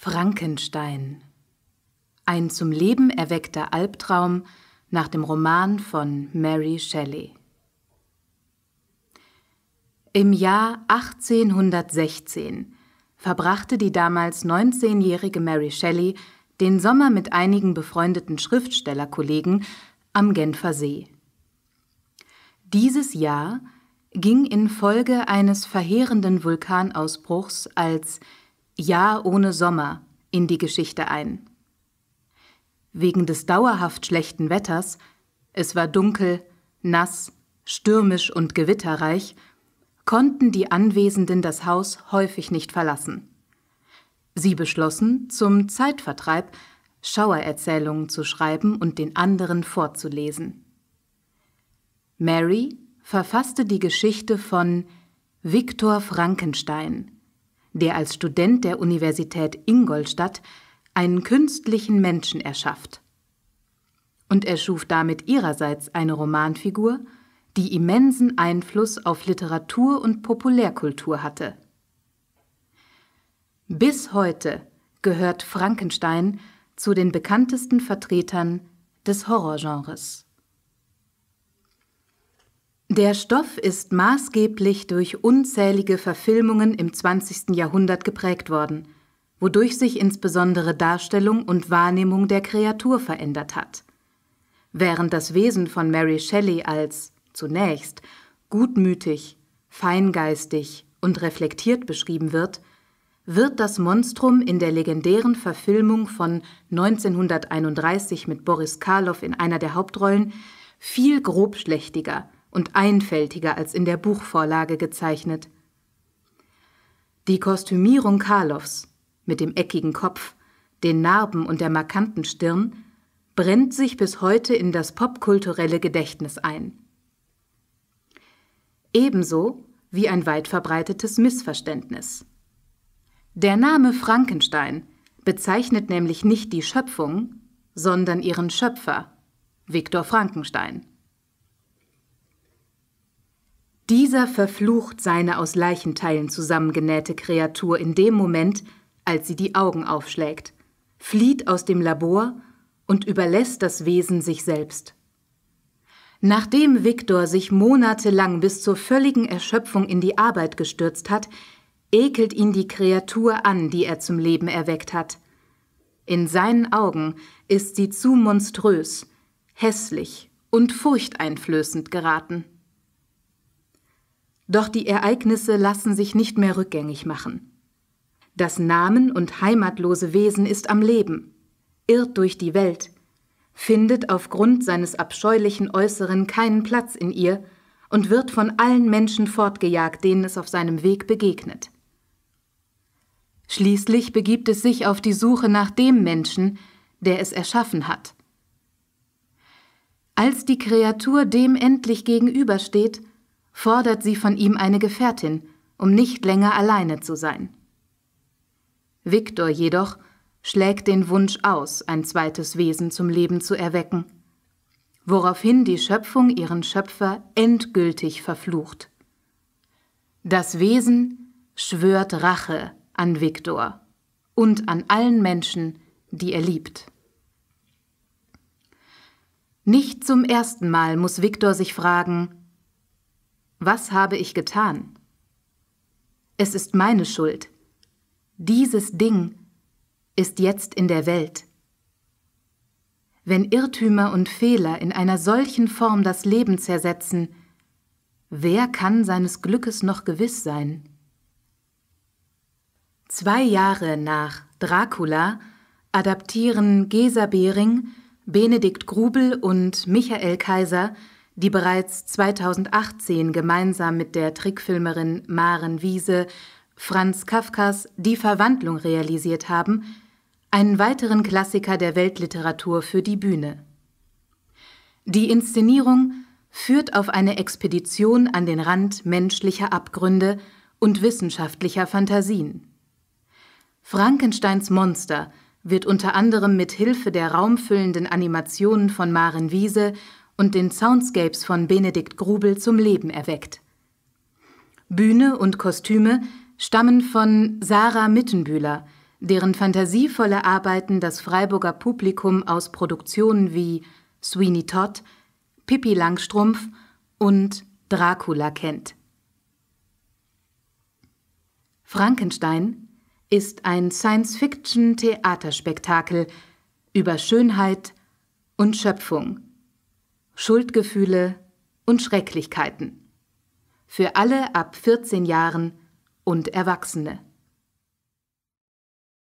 Frankenstein. Ein zum Leben erweckter Albtraum nach dem Roman von Mary Shelley. Im Jahr 1816 verbrachte die damals 19-jährige Mary Shelley den Sommer mit einigen befreundeten Schriftstellerkollegen am Genfer See. Dieses Jahr ging infolge eines verheerenden Vulkanausbruchs als Jahr ohne Sommer in die Geschichte ein. Wegen des dauerhaft schlechten Wetters, es war dunkel, nass, stürmisch und gewitterreich, konnten die Anwesenden das Haus häufig nicht verlassen. Sie beschlossen, zum Zeitvertreib Schauererzählungen zu schreiben und den anderen vorzulesen. Mary verfasste die Geschichte von Viktor Frankenstein der als Student der Universität Ingolstadt einen künstlichen Menschen erschafft. Und er schuf damit ihrerseits eine Romanfigur, die immensen Einfluss auf Literatur und Populärkultur hatte. Bis heute gehört Frankenstein zu den bekanntesten Vertretern des Horrorgenres. Der Stoff ist maßgeblich durch unzählige Verfilmungen im 20. Jahrhundert geprägt worden, wodurch sich insbesondere Darstellung und Wahrnehmung der Kreatur verändert hat. Während das Wesen von Mary Shelley als zunächst gutmütig, feingeistig und reflektiert beschrieben wird, wird das Monstrum in der legendären Verfilmung von 1931 mit Boris Karloff in einer der Hauptrollen viel grobschlächtiger und einfältiger als in der Buchvorlage gezeichnet. Die Kostümierung Karloffs mit dem eckigen Kopf, den Narben und der markanten Stirn brennt sich bis heute in das popkulturelle Gedächtnis ein. Ebenso wie ein weit verbreitetes Missverständnis. Der Name Frankenstein bezeichnet nämlich nicht die Schöpfung, sondern ihren Schöpfer, Viktor Frankenstein. Dieser verflucht seine aus Leichenteilen zusammengenähte Kreatur in dem Moment, als sie die Augen aufschlägt, flieht aus dem Labor und überlässt das Wesen sich selbst. Nachdem Viktor sich monatelang bis zur völligen Erschöpfung in die Arbeit gestürzt hat, ekelt ihn die Kreatur an, die er zum Leben erweckt hat. In seinen Augen ist sie zu monströs, hässlich und furchteinflößend geraten. Doch die Ereignisse lassen sich nicht mehr rückgängig machen. Das Namen- und heimatlose Wesen ist am Leben, irrt durch die Welt, findet aufgrund seines abscheulichen Äußeren keinen Platz in ihr und wird von allen Menschen fortgejagt, denen es auf seinem Weg begegnet. Schließlich begibt es sich auf die Suche nach dem Menschen, der es erschaffen hat. Als die Kreatur dem endlich gegenübersteht, fordert sie von ihm eine Gefährtin, um nicht länger alleine zu sein. Viktor jedoch schlägt den Wunsch aus, ein zweites Wesen zum Leben zu erwecken, woraufhin die Schöpfung ihren Schöpfer endgültig verflucht. Das Wesen schwört Rache an Viktor und an allen Menschen, die er liebt. Nicht zum ersten Mal muss Viktor sich fragen, was habe ich getan? Es ist meine Schuld. Dieses Ding ist jetzt in der Welt. Wenn Irrtümer und Fehler in einer solchen Form das Leben zersetzen, wer kann seines Glückes noch gewiss sein? Zwei Jahre nach Dracula adaptieren Gesa Behring, Benedikt Grubel und Michael Kaiser die bereits 2018 gemeinsam mit der Trickfilmerin Maren Wiese Franz Kafkas Die Verwandlung realisiert haben, einen weiteren Klassiker der Weltliteratur für die Bühne. Die Inszenierung führt auf eine Expedition an den Rand menschlicher Abgründe und wissenschaftlicher Fantasien. Frankensteins Monster wird unter anderem mit Hilfe der raumfüllenden Animationen von Maren Wiese und den Soundscapes von Benedikt Grubel zum Leben erweckt. Bühne und Kostüme stammen von Sarah Mittenbühler, deren fantasievolle Arbeiten das Freiburger Publikum aus Produktionen wie Sweeney Todd, Pippi Langstrumpf und Dracula kennt. Frankenstein ist ein Science-Fiction-Theaterspektakel über Schönheit und Schöpfung Schuldgefühle und Schrecklichkeiten. Für alle ab 14 Jahren und Erwachsene.